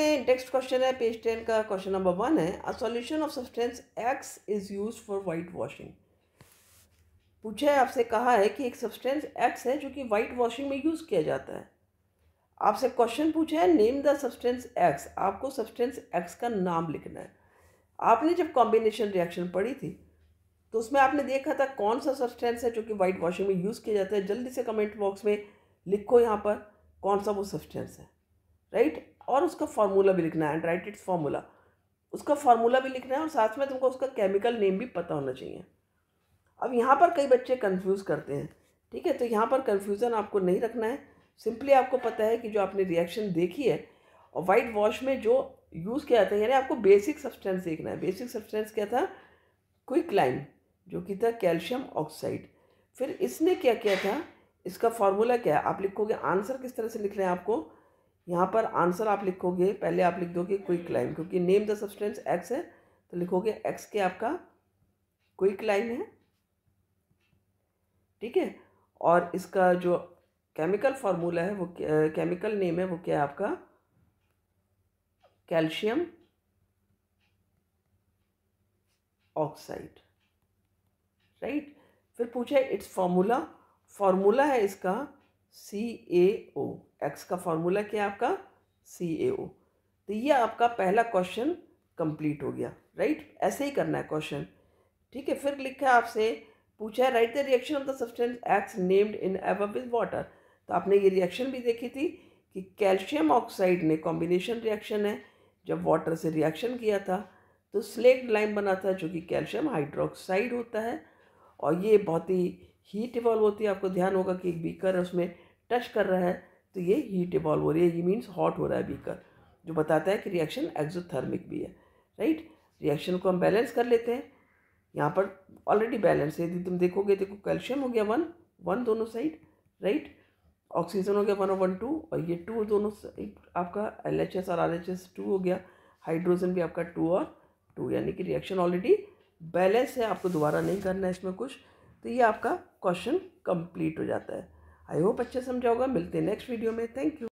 करते हैं next question है पेज टेन का क्वेश्चन नंबर वन है a solution of substance X is use for white washing पूछा है आपसे कहा है कि एक सब्सटेंस एक्स है जो कि वाइट वॉशिंग में यूज़ किया जाता है आपसे क्वेश्चन पूछा है नेम द सब्सटेंस एक्स आपको सब्सटेंस एक्स का नाम लिखना है आपने जब कॉम्बिनेशन रिएक्शन पढ़ी थी तो उसमें आपने देखा था कौन सा सब्सटेंस है जो कि वाइट वॉशिंग में यूज़ किया जाता है जल्दी से कमेंट बॉक्स में लिखो यहाँ पर कौन सा वो सब्सटेंस है राइट और उसका फार्मूला भी लिखना है राइट इट्स फार्मूला उसका फार्मूला भी लिखना है और साथ में तुमको उसका केमिकल नेम भी पता होना चाहिए अब यहाँ पर कई बच्चे कन्फ्यूज़ करते हैं ठीक है तो यहाँ पर कन्फ्यूज़न आपको नहीं रखना है सिंपली आपको पता है कि जो आपने रिएक्शन देखी है और वाइट वॉश में जो यूज़ किया जाता है यानी आपको बेसिक सब्सटेंस देखना है बेसिक सब्सटेंस क्या था क्विक लाइन जो कि था कैल्शियम ऑक्साइड फिर इसने क्या किया था इसका फार्मूला क्या है आप लिखोगे आंसर किस तरह से लिख रहे हैं आपको यहाँ पर आंसर आप लिखोगे पहले आप लिख दोगे क्विक लाइन क्योंकि नेम द सब्सटेंस एक्स है तो लिखोगे एक्स के आपका क्विक लाइन है ठीक है और इसका जो केमिकल फार्मूला है वो केमिकल नेम है वो क्या है आपका कैल्शियम ऑक्साइड राइट फिर पूछा इट्स फार्मूला फार्मूला है इसका सी ए ओ एक्स का फॉर्मूला क्या है आपका सी ए ओ तो ये आपका पहला क्वेश्चन कंप्लीट हो गया राइट ऐसे ही करना है क्वेश्चन ठीक है फिर लिखा है आपसे पूछा है write the reaction of the substance X named in above with water तो आपने ये रिएक्शन भी देखी थी कि कैल्शियम ऑक्साइड ने कॉम्बिनेशन रिएक्शन है जब वाटर से रिएक्शन किया था तो स्लेक्ट लाइम बना था जो कि कैल्शियम हाइड्रोक्साइड होता है और ये बहुत ही हीट इवॉल्व होती है आपको ध्यान होगा कि एक बीकर है उसमें टच कर रहा है तो ये हीट इवॉल्व हो रही है ये मीन्स हॉट हो रहा है बीकर जो बताता है कि रिएक्शन एक्जोथर्मिक भी है राइट रिएक्शन को हम बैलेंस कर लेते हैं यहाँ पर ऑलरेडी बैलेंस है यदि तुम देखोगे देखो कैल्शियम हो गया वन वन दोनों साइड राइट ऑक्सीजन हो गया वन वन टू और ये टू दोनों साइड आपका एल एच एस और आर एच एस टू हो गया हाइड्रोजन भी आपका टू और टू यानी कि रिएक्शन ऑलरेडी बैलेंस है आपको दोबारा नहीं करना है इसमें कुछ तो ये आपका क्वेश्चन कंप्लीट हो जाता है आई होप अच्छे समझा होगा मिलते हैं नेक्स्ट वीडियो में थैंक यू